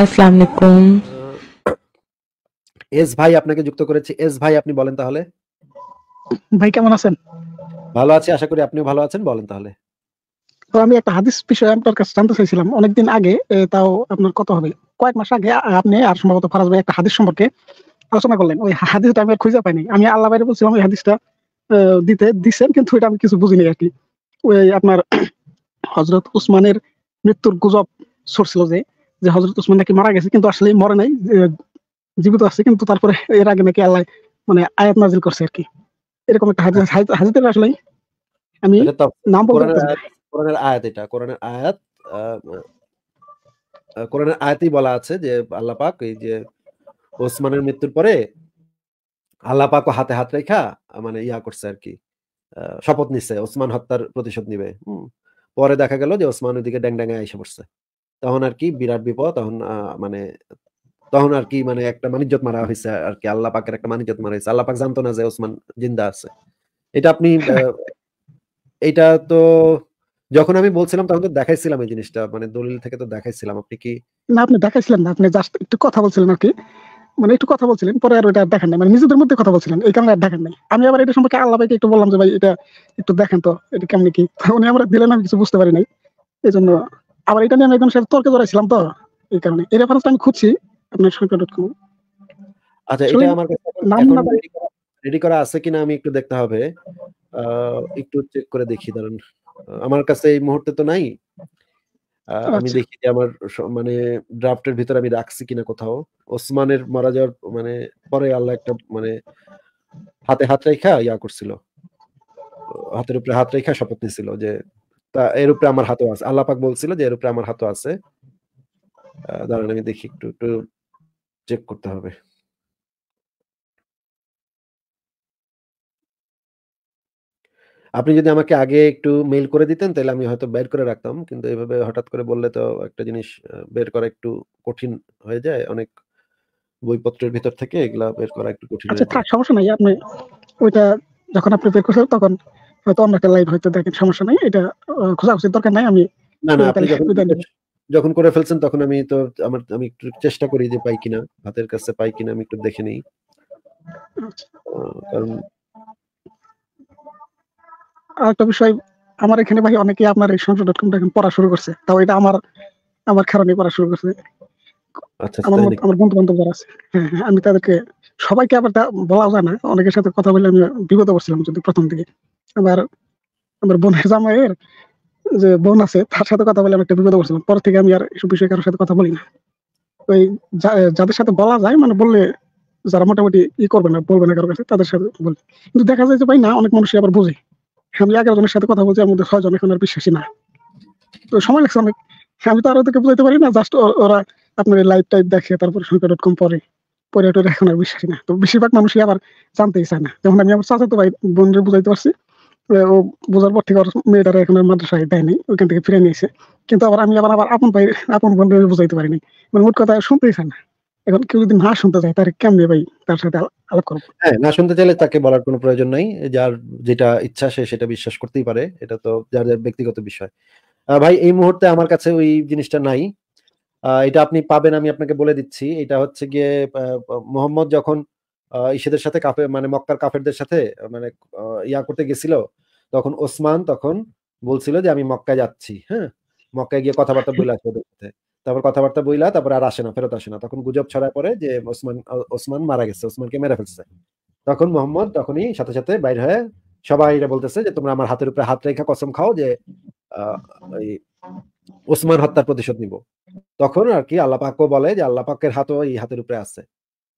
S ভাই আপনাকে যুক্ত করেছি এস ভাই আপনি বলেন তাহলে ভাই কেমন আছেন ভালো আছি আশা করি আপনিও ভালো আছেন বলেন তাহলে তো আমি একটা হাদিস বিষয়ে আপনার কাছে জানতে চাইছিলাম অনেকদিন আগে তাও আপনার কত হবে কয়েক মাস আগে আপনি আর সম্ভবত ফারাজ ভাই একটা হাদিস সম্পর্কে আলোচনা করলেন ওই হাদিসটা আমি আর খুঁজে পাইনি আমি আল্লাহ বাইরে বলছিলাম ওই হাদিসটা দিতে দিচ্ছেন কিন্তু এটা আমি কিছু বুঝিনি আর কি ওই আপনার হজরত উসমানের মৃত্যুর গুজব ছড়ছিল যে যে হজরত উসমান নাকি মারা গেছে কিন্তু আসলে মরে নাই জীবিত আছে কিন্তু তারপরে এর আগে নাকি আল্লাহ মানে আয়াত নাজিল করছে আর কি এরকম একটা হাজার হাদিসের আসলে আমি নাম বলতে কোরআনের আয়াত এটা কোরআনের আয়াত কোরআনের আয়াতেই বলা আছে যে আল্লাহ পাক এই যে ওসমানের মৃত্যুর পরে আল্লাহ পাক হাতে হাত রেখা মানে ইয়া করছে আর কি শপথ নিছে ওসমান হত্যার প্রতিশোধ নিবে পরে দেখা গেল যে ওসমান ওদিকে ড্যাং ড্যাং এসে পড়ছে তখন আর কি বিরাট বিপদ তখন মানে তখন আর কি মানে একটা মানিজ্যত মারা হয়েছে আর কি আল্লাহ পাকের একটা মানিজ্যত মারা হয়েছে আল্লাহ পাক জানতো না যে ওসমান জিন্দা আছে এটা আপনি এটা তো যখন আমি বলছিলাম তখন তো দেখাইছিলাম এই জিনিসটা মানে দলিল থেকে তো দেখাইছিলাম আপনি কি না আপনি দেখাইছিলেন না আপনি জাস্ট একটু কথা বলছিলেন আর কি মানে একটু কথা বলছিলেন পরে আর ওটা দেখেন নাই মানে নিজেদের মধ্যে কথা বলছিলেন এই কারণে আর দেখেন নাই আমি আবার এটা সম্পর্কে আল্লাহ ভাইকে একটু বললাম যে ভাই এটা একটু দেখেন তো এটা কেমনি কি উনি আমরা দিলেন আমি কিছু বুঝতে পারি নাই এই জন্য আবার এটা নিয়ে আমি একদম সাথে তর্কে জড়াইছিলাম তো এই কারণে এই রেফারেন্স আমি খুঁজছি আপনার সঙ্গে ডট কম আচ্ছা এটা আমার রেডি করা আছে কিনা আমি একটু দেখতে হবে একটু চেক করে দেখি আমার কাছে এই মুহূর্তে তো নাই আমি আচ্ছা। দেখি যে আমার মানে ড্রাফটের ভিতরে আমি রাখছি কিনা কোথাও ওসমানের মারা যাওয়ার মানে পরে আল্লাহ একটা মানে হাতে হাত রেখা ইয়া করছিল হাতের উপরে হাত রেখা শপথ নিয়েছিল যে তা এর উপরে আমার হাতও আছে আল্লাপাক বলছিল যে এর উপরে আমার হাতও আছে দাঁড়ান আমি দেখি একটু একটু চেক করতে হবে আপনি যদি আমাকে আগে একটু মেইল করে দিতেন তাহলে আমি হয়তো বের করে রাখতাম কিন্তু এইভাবে হঠাৎ করে বললে তো একটা জিনিস বের করা একটু কঠিন হয়ে যায় অনেক বইপত্রের ভিতর থেকে এগুলা বের করা একটু কঠিন আচ্ছা সমস্যা নাই আপনি ওইটা যখন আপনি বের করছেন তখন হয়তো অন্য একটা লাইভ হয়তো দেখেন সমস্যা নাই এটা খোঁজাখুঁজির দরকার নাই আমি না না যখন করে ফেলছেন তখন আমি তো আমার আমি একটু চেষ্টা করি যে পাই কিনা হাতের কাছে পাই কিনা আমি একটু দেখে নেই আচ্ছা। কারণ আরেকটা বিষয় আমার এখানে ভাই অনেকেই আপনার এই সংসদ ডট কমটা এখন পড়া শুরু করছে তাও এটা আমার আমার কারণে পড়া শুরু করছে আচ্ছা, আমার আমার বন্ধু বান্ধব যারা আছে হ্যাঁ, হ্যাঁ, আমি তাদেরকে সবাইকে আবার বলা যায় না অনেকের সাথে কথা বলে আমি বিগত করছিলাম যদি প্রথম দিকে আমার আমার বোন জামাইয়ের যে বোন আছে তার সাথে কথা বলে আমি একটা বিপদে পড়ছিলাম পর থেকে আমি আর এসব বিষয়ে কারোর সাথে কথা বলি না ওই যাদের সাথে বলা যায় মানে বললে যারা মোটামুটি ই করবে না বলবে না কারোর কাছে তাদের সাথে বলি কিন্তু দেখা যায় যে ভাই না অনেক মানুষই আবার বোঝে আমি এগারো জনের সাথে কথা বলছি আমাদের মধ্যে ছয় জন এখন আর বিশ্বাসী না তো সময় লাগছে অনেক আমি তো আর ওদেরকে বুঝাইতে পারি না জাস্ট ওরা আপনার লাইভ টাইপ দেখে তারপরে সংখ্যা ডট কম পরে পরে এখন আর বিশ্বাসী না তো বেশিরভাগ মানুষই আবার জানতেই চায় না যেমন আমি আমার চাচাতো ভাই বোনরে বুঝাইতে পারছি ও বোঝার পর থেকে মেয়েটার এখন মাদ্রাসায় দেয়নি ওইখান থেকে ফিরে নিয়েছে কিন্তু আবার আমি আবার আবার আপন ভাই আপন বন্ধু বোঝাইতে পারিনি মানে মোট কথা শুনতেই চায় না এখন কেউ যদি না শুনতে চায় তার কেমনে ভাই তার সাথে আলাপ করবো হ্যাঁ না শুনতে চাইলে তাকে বলার কোনো প্রয়োজন নাই যার যেটা ইচ্ছা সে সেটা বিশ্বাস করতেই পারে এটা তো যার যার ব্যক্তিগত বিষয় ভাই এই মুহূর্তে আমার কাছে ওই জিনিসটা নাই এটা আপনি পাবেন আমি আপনাকে বলে দিচ্ছি এটা হচ্ছে গিয়ে মোহাম্মদ যখন ইসেদের সাথে কাফে মানে মক্কার কাফেরদের সাথে মানে ইয়া করতে গেছিল তখন ওসমান তখন বলছিল যে আমি মক্কায় যাচ্ছি হ্যাঁ মক্কায় গিয়ে কথাবার্তা বইলা আসবে ওদের সাথে তারপর কথাবার্তা বইলা তারপর আর আসে না ফেরত আসে না তখন গুজব ছড়ায় পরে যে ওসমান ওসমান মারা গেছে ওসমানকে মেরে ফেলছে তখন মোহাম্মদ তখনই সাথে সাথে বাইর হয়ে সবাই এটা বলতেছে যে তোমরা আমার হাতের উপরে হাত রেখা কসম খাও যে ওসমান হত্যার প্রতিশোধ নিব তখন আর কি আল্লাপাকও বলে যে আল্লাপাকের হাতও এই হাতের উপরে আছে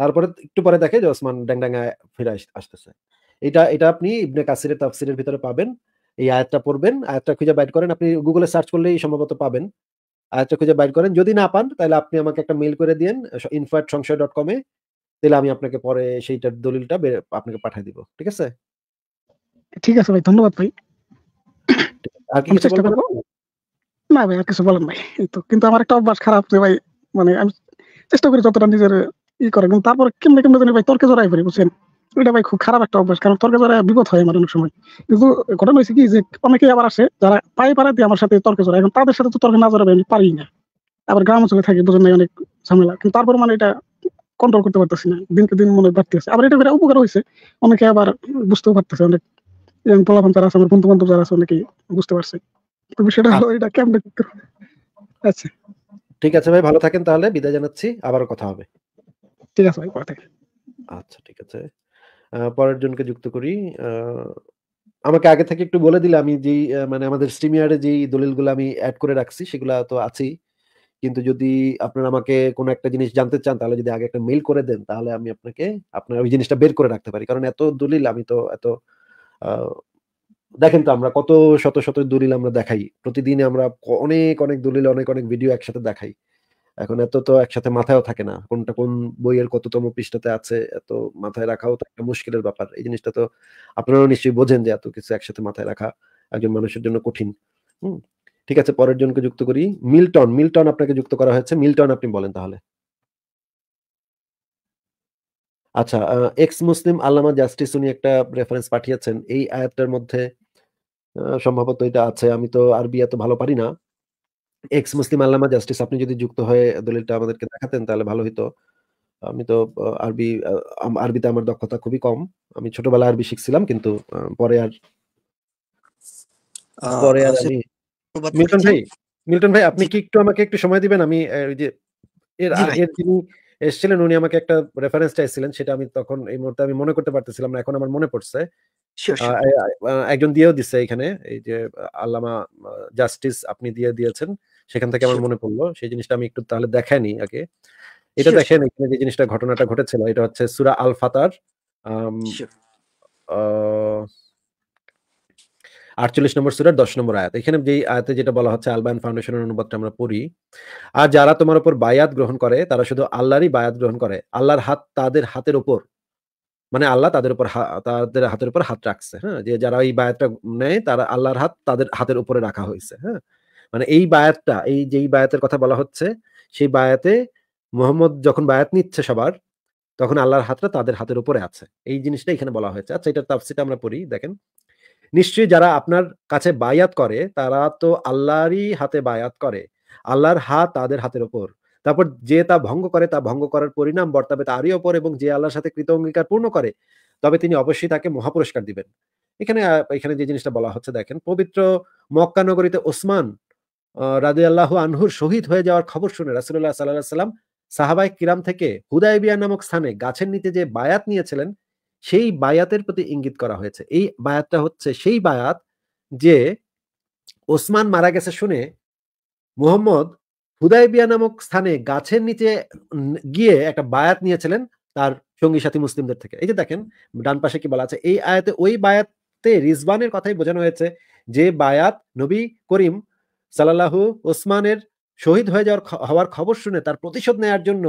তারপরে একটু পরে দেখে যে ওসমান ড্যাংডাঙ্গা ফিরে আসতেছে এটা এটা আপনি ইবনে কাসিরের তাফসিরের ভিতরে পাবেন এই আয়াতটা পড়বেন আয়াতটা খুঁজে বাইট করেন আপনি গুগলে সার্চ করলেই সম্ভবত পাবেন আয়াতটা খুঁজে বাইট করেন যদি না পান তাহলে আপনি আমাকে একটা মেল করে দিন ইনফার্ট সংশয় ডট কমে তাহলে আমি আপনাকে পরে সেইটার দলিলটা আপনাকে পাঠিয়ে দিব ঠিক আছে ঠিক আছে ভাই ধন্যবাদ ভাই আর কি চেষ্টা করব না ভাই আর কিছু বলেন ভাই কিন্তু আমার একটা অভ্যাস খারাপ যে ভাই মানে আমি চেষ্টা করি যতটা নিজের ই করে কিন্তু তারপরে কেমনে কেমনে জানি ভাই তর্কে জড়াই পড়ি বুঝছেন এটা ভাই খুব খারাপ একটা অভ্যাস কারণ তর্কে জড়ায় বিপদ হয় আমার অনেক সময় কিন্তু ঘটনা হয়েছে কি যে অনেকে আবার আসে যারা পায়ে পারে দিয়ে আমার সাথে তর্কে জড়ায় এখন তাদের সাথে তো তর্কে না জড়াবে আমি পারি না আবার গ্রাম অঞ্চলে থাকি বুঝেন নাই অনেক ঝামেলা কিন্তু তারপর মানে এটা কন্ট্রোল করতে পারতেছি না দিনকে দিন মনে বাড়তে আছে আবার এটা উপকার হয়েছে অনেকে আবার বুঝতেও পারতেছে অনেক যারা আছে আমার বন্ধু বান্ধব যারা আছে অনেকেই বুঝতে পারছে তো হলো আচ্ছা। এটা কেমন আচ্ছা ঠিক আছে ভাই ভালো থাকেন তাহলে বিদায় জানাচ্ছি আবারও কথা হবে ঠিক আছে ভাই আচ্ছা ঠিক আছে পরের জনকে যুক্ত করি আমাকে আগে থেকে একটু বলে দিলে আমি যেই মানে আমাদের স্ট্রিমিয়ারে যেই দলিলগুলো আমি অ্যাড করে রাখছি সেগুলো তো আছেই কিন্তু যদি আপনারা আমাকে কোনো একটা জিনিস জানতে চান তাহলে যদি আগে একটা মেইল করে দেন তাহলে আমি আপনাকে আপনার ওই জিনিসটা বের করে রাখতে পারি কারণ এত দলিল আমি তো এত দেখেন তো আমরা কত শত শত দলিল আমরা দেখাই প্রতিদিন আমরা অনেক অনেক দলিল অনেক অনেক ভিডিও একসাথে দেখাই এখন এত তো একসাথে মাথায়ও থাকে না কোনটা কোন বইয়ের কততম পৃষ্ঠাতে আছে এত মাথায় রাখাও তো একটা মুশকিলের ব্যাপার এই জিনিসটা তো আপনারাও নিশ্চয়ই বোঝেন যে এত কিছু একসাথে মাথায় রাখা একজন মানুষের জন্য কঠিন ঠিক আছে পরের জনকে যুক্ত করি মিল্টন মিল্টন আপনাকে যুক্ত করা হয়েছে মিল্টন আপনি বলেন তাহলে আচ্ছা এক্স মুসলিম আল্লামা জাস্টিস উনি একটা রেফারেন্স পাঠিয়েছেন এই আয়াতটার মধ্যে সম্ভবত এটা আছে আমি তো আরবি এত ভালো পারি না এক্স মুসলিম আল্লামা জাস্টিস আপনি যদি যুক্ত হয়ে দলিলটা আমাদেরকে দেখাতেন তাহলে ভালো হইতো আমি তো আরবি আরবিতে আমার দক্ষতা খুবই কম আমি ছোটবেলা আরবি শিখছিলাম কিন্তু পরে আর পরে আর আচ্ছা, মিল্টন ভাই মিল্টন ভাই আপনি কি একটু আমাকে একটু সময় দিবেন আমি ওই যে এর এর যিনি এসেছিলেন উনি আমাকে একটা রেফারেন্স চাইছিলেন সেটা আমি তখন এই মুহূর্তে আমি মনে করতে পারতেছিলাম না এখন আমার মনে পড়ছে একজন দিয়েও দিচ্ছে এখানে এই যে আল্লামা জাস্টিস আপনি দিয়ে দিয়েছেন সেখান থেকে আমার মনে পড়লো সেই জিনিসটা আমি একটু তাহলে দেখাইনি আগে এটা দেখেন এখানে যে জিনিসটা ঘটনাটা ঘটেছিল এটা হচ্ছে সুরা আল ফাতার আটচল্লিশ নম্বর সুরার দশ নম্বর আয়াত এখানে যেই আয়াতে যেটা বলা হচ্ছে আলবায়ন ফাউন্ডেশনের অনুবাদটা আমরা পড়ি আর যারা তোমার উপর বায়াত গ্রহণ করে তারা শুধু আল্লাহরই বায়াত গ্রহণ করে আল্লাহর হাত তাদের হাতের ওপর মানে আল্লাহ তাদের উপর তাদের হাতের উপর হাত রাখছে হ্যাঁ যে যারা এই বায়াতটা নেয় তারা আল্লাহর হাত তাদের হাতের উপরে রাখা হয়েছে হ্যাঁ মানে এই বায়াতটা এই যেই বায়াতের কথা বলা হচ্ছে সেই বায়াতে মোহাম্মদ যখন বায়াত নিচ্ছে সবার তখন আল্লাহর হাতটা তাদের হাতের উপরে আছে এই জিনিসটা এখানে বলা হয়েছে আচ্ছা এটার তাফসিটা আমরা পড়ি দেখেন নিশ্চয়ই যারা আপনার কাছে বায়াত করে তারা তো আল্লাহরই হাতে বায়াত করে আল্লাহর হাত তাদের হাতের উপর তারপর যে তা ভঙ্গ করে তা ভঙ্গ করার পরিণাম বর্তাবে তারই ওপর এবং যে আল্লাহর সাথে কৃত অঙ্গীকার পূর্ণ করে তবে তিনি অবশ্যই তাকে মহাপুরস্কার দিবেন এখানে এখানে যে জিনিসটা বলা হচ্ছে দেখেন পবিত্র মক্কানগরীতে ওসমান রাজি আল্লাহ আনহুর শহীদ হয়ে যাওয়ার খবর শুনে রাসুল্লাহ সাল্লাহ সাল্লাম সাহাবাই কিরাম থেকে হুদায়বিয়া নামক স্থানে গাছের নিতে যে বায়াত নিয়েছিলেন সেই বায়াতের প্রতি ইঙ্গিত করা হয়েছে এই বায়াতটা হচ্ছে সেই বায়াত যে ওসমান মারা গেছে শুনে মোহাম্মদ হুদায়বিয়া নামক স্থানে গাছের নিচে গিয়ে একটা বায়াত নিয়েছিলেন তার সঙ্গী সাথী মুসলিমদের থেকে এই যে দেখেন ডান পাশে কি বলা আছে এই আয়াতে ওই বায়াতে রিজবানের কথাই বোঝানো হয়েছে যে বায়াত নবী করিম সাল্লাহু ওসমানের শহীদ হয়ে যাওয়ার হওয়ার খবর শুনে তার প্রতিশোধ নেয়ার জন্য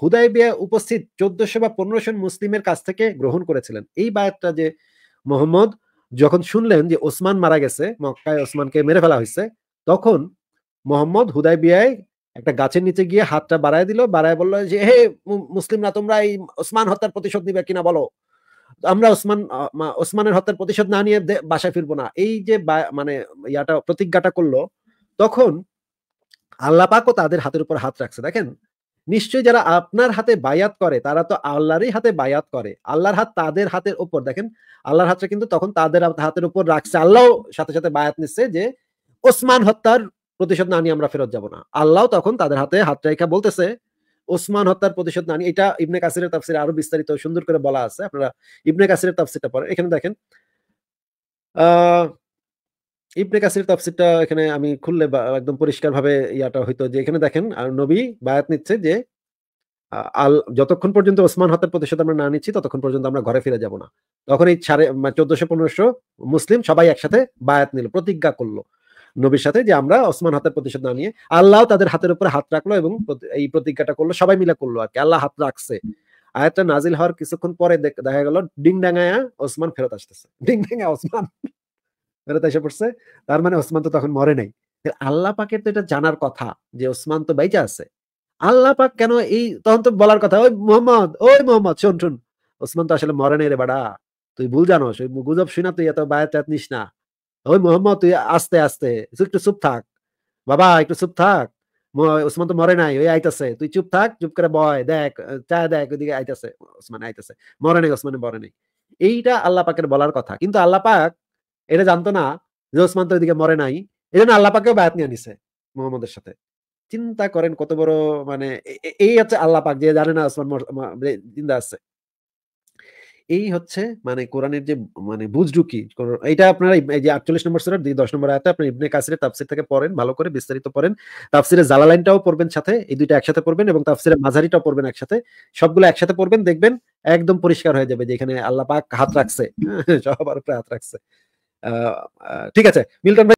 হুদায়বিয়া উপস্থিত চোদ্দশো বা পনেরোশো মুসলিমের কাছ থেকে গ্রহণ করেছিলেন এই বায়াতটা যে মোহাম্মদ যখন শুনলেন যে ওসমান মারা গেছে মক্কায় ওসমানকে মেরে ফেলা হয়েছে তখন মোহাম্মদ বিয়াই একটা গাছের নিচে গিয়ে হাতটা বাড়ায় দিল বাড়ায় বললো যে হে মুসলিমরা তোমরা এই ওসমান হত্যার প্রতিশোধ নিবে কিনা বলো আমরা ওসমান ওসমানের হত্যার প্রতিশোধ না নিয়ে বাসায় ফিরবো না এই যে মানে ইয়াটা প্রতিজ্ঞাটা করলো তখন আল্লাহ পাকও তাদের হাতের উপর হাত রাখছে দেখেন নিশ্চয়ই যারা আপনার হাতে বায়াত করে তারা তো আল্লাহরই হাতে বায়াত করে আল্লাহর হাত তাদের হাতের উপর দেখেন আল্লাহর হাতটা কিন্তু তখন তাদের হাতের উপর রাখছে আল্লাহ সাথে সাথে বায়াত নিচ্ছে যে ওসমান হত্যার প্রতিশোধ না নিয়ে আমরা ফেরত যাব না আল্লাহ তখন তাদের হাতে হাত রেখা বলতেছে ওসমান হত্যার প্রতিশোধ না নিয়ে এটা ইবনে কাসিরের তাফসিরে আরো বিস্তারিত সুন্দর করে বলা আছে আপনারা ইবনে কাসিরের তাফসিরটা পড়েন এখানে দেখেন ইবনে কাসির তাফসিরটা এখানে আমি খুললে একদম পরিষ্কারভাবে ইয়াটা হইতো যে এখানে দেখেন আর নবী বায়াত নিচ্ছে যে আল যতক্ষণ পর্যন্ত ওসমান হত্যার প্রতিশোধ আমরা না নিচ্ছি ততক্ষণ পর্যন্ত আমরা ঘরে ফিরে যাব না তখন এই সাড়ে চোদ্দশো পনেরোশো মুসলিম সবাই একসাথে বায়াত নিল প্রতিজ্ঞা করলো নবীর সাথে যে আমরা ওসমান হাতের প্রতিশোধ না নিয়ে আল্লাহ তাদের হাতের উপরে হাত রাখলো এবং এই প্রতিজ্ঞাটা করলো সবাই মিলে করলো আর কি আল্লাহ হাত রাখছে আয়াতটা নাজিল হওয়ার কিছুক্ষণ পরে দেখা গেল ডিং ডিংডাঙ্গায়া ওসমান ফেরত আসতেছে ডিং ডাঙ্গা ওসমান ফেরত এসে পড়ছে তার মানে ওসমান তো তখন মরে নাই আল্লাহ পাকের তো এটা জানার কথা যে ওসমান তো বাইচা আছে আল্লাহ পাক কেন এই তখন তো বলার কথা ওই মোহাম্মদ ওই মোহাম্মদ শোন শোন ওসমান তো আসলে মরে নাই রে বাড়া তুই ভুল জানো গুজব শুনা তুই এত বায়াত নিস না ওই মোহাম্মদ তুই আস্তে আস্তে একটু চুপ থাক বাবা একটু চুপ থাক ওসমান তো মরে নাই ওই আইতাছে তুই চুপ থাক চুপ করে বয় দেখ চা দেখ ওইদিকে আইতাছে ওসমান আইতাছে মরে নাই ওসমানে মরে নাই এইটা আল্লাহ পাকের বলার কথা কিন্তু আল্লাহ পাক এটা জানতো না যে ওসমান তো ওইদিকে মরে নাই এই জন্য আল্লাহ পাকেও বায়াত নিয়ে নিছে মোহাম্মদের সাথে চিন্তা করেন কত বড় মানে এই হচ্ছে আল্লাহ পাক যে জানে না ওসমান জিন্দা আছে এই হচ্ছে মানে কোরআনের যে মানে বুঝডুকি এটা আপনারা এই যে আটচল্লিশ নম্বর সুরার দশ নম্বর আয়াতে আপনি ইবনে কাসিরের তাফসির থেকে পড়েন ভালো করে বিস্তারিত পড়েন তাফসিরে জালালাইনটাও পড়বেন সাথে এই দুইটা একসাথে পড়বেন এবং তাফসিরে মাঝারিটাও পড়বেন একসাথে সবগুলো একসাথে পড়বেন দেখবেন একদম পরিষ্কার হয়ে যাবে যে এখানে আল্লাহ পাক হাত রাখছে হ্যাঁ, সবার উপরে হাত রাখছে ঠিক আছে মিল্টন ভাই